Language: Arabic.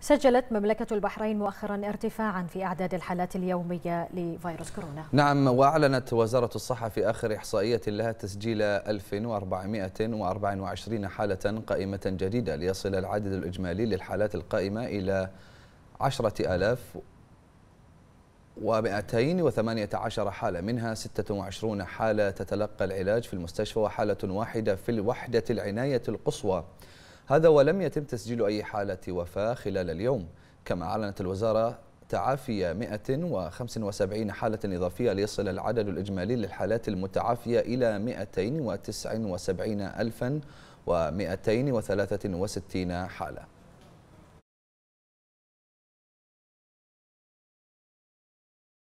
سجلت مملكة البحرين مؤخرا ارتفاعا في أعداد الحالات اليومية لفيروس كورونا نعم وأعلنت وزارة الصحة في آخر إحصائية لها تسجيل 1424 حالة قائمة جديدة ليصل العدد الإجمالي للحالات القائمة إلى 10000 و218 حالة منها 26 حالة تتلقى العلاج في المستشفى وحالة واحدة في الوحدة العناية القصوى هذا ولم يتم تسجيل أي حالة وفاة خلال اليوم كما أعلنت الوزارة تعافي 175 حالة إضافية ليصل العدد الإجمالي للحالات المتعافية إلى 279 ألفا و263 حالة